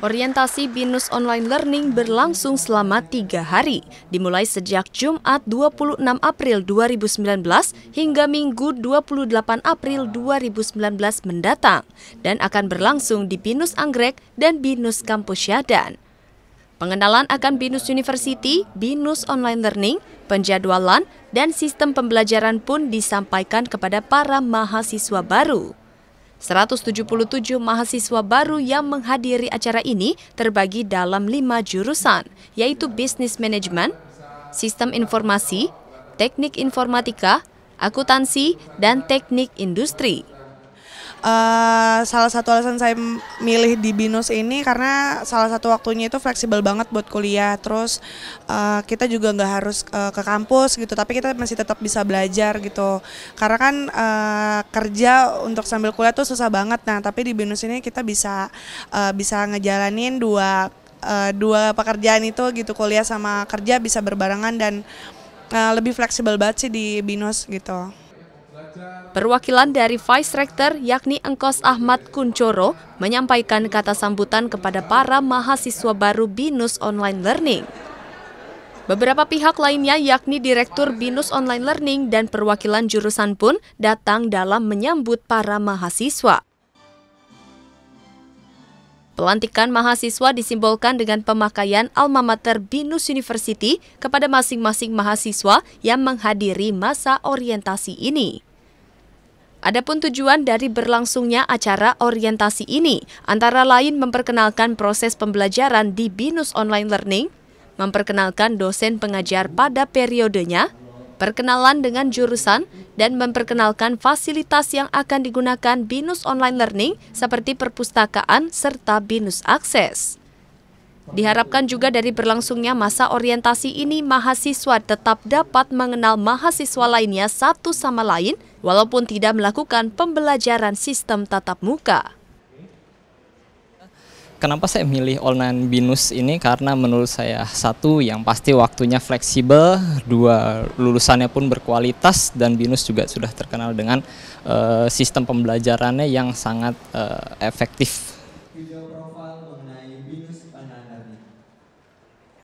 Orientasi BINUS Online Learning berlangsung selama tiga hari, dimulai sejak Jumat 26 April 2019 hingga Minggu 28 April 2019 mendatang, dan akan berlangsung di BINUS Anggrek dan BINUS Kampus Syadan. Pengenalan akan BINUS University, BINUS Online Learning, penjadwalan, dan sistem pembelajaran pun disampaikan kepada para mahasiswa baru. 177 mahasiswa baru yang menghadiri acara ini terbagi dalam lima jurusan, yaitu Bisnis Manajemen, Sistem Informasi, Teknik Informatika, Akuntansi, dan Teknik Industri uh, salah satu alasan saya milih di Binus ini karena salah satu waktunya itu fleksibel banget buat kuliah. Terus uh, kita juga nggak harus uh, ke kampus gitu, tapi kita masih tetap bisa belajar gitu. Karena kan uh, kerja untuk sambil kuliah tuh susah banget. Nah, tapi di Binus ini kita bisa uh, bisa ngejalanin dua uh, dua pekerjaan itu gitu kuliah sama kerja bisa berbarengan dan uh, lebih fleksibel banget sih di binus gitu. Perwakilan dari Vice Rector yakni Engkos Ahmad Kuncoro menyampaikan kata sambutan kepada para mahasiswa baru BINUS Online Learning. Beberapa pihak lainnya yakni Direktur BINUS Online Learning dan perwakilan jurusan pun datang dalam menyambut para mahasiswa. Pelantikan mahasiswa disimbolkan dengan pemakaian almamater BINUS University kepada masing-masing mahasiswa yang menghadiri masa orientasi ini. Adapun tujuan dari berlangsungnya acara orientasi ini antara lain memperkenalkan proses pembelajaran di BINUS Online Learning, memperkenalkan dosen pengajar pada periodenya, perkenalan dengan jurusan, dan memperkenalkan fasilitas yang akan digunakan BINUS Online Learning seperti perpustakaan serta BINUS Akses. Diharapkan juga dari berlangsungnya masa orientasi ini mahasiswa tetap dapat mengenal mahasiswa lainnya satu sama lain walaupun tidak melakukan pembelajaran sistem tatap muka. Kenapa saya milih online binus ini? Karena menurut saya satu yang pasti waktunya fleksibel, dua lulusannya pun berkualitas dan binus juga sudah terkenal dengan uh, sistem pembelajarannya yang sangat uh, efektif.